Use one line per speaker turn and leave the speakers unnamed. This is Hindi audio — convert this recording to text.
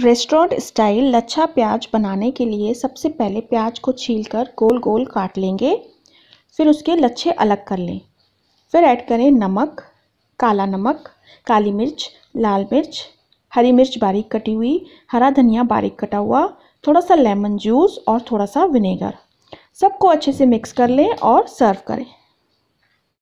रेस्टोरेंट स्टाइल लच्छा प्याज बनाने के लिए सबसे पहले प्याज को छीलकर गोल गोल काट लेंगे फिर उसके लच्छे अलग कर लें फिर ऐड करें नमक काला नमक काली मिर्च लाल मिर्च हरी मिर्च बारीक कटी हुई हरा धनिया बारीक कटा हुआ थोड़ा सा लेमन जूस और थोड़ा सा विनेगर सबको अच्छे से मिक्स कर लें और सर्व करें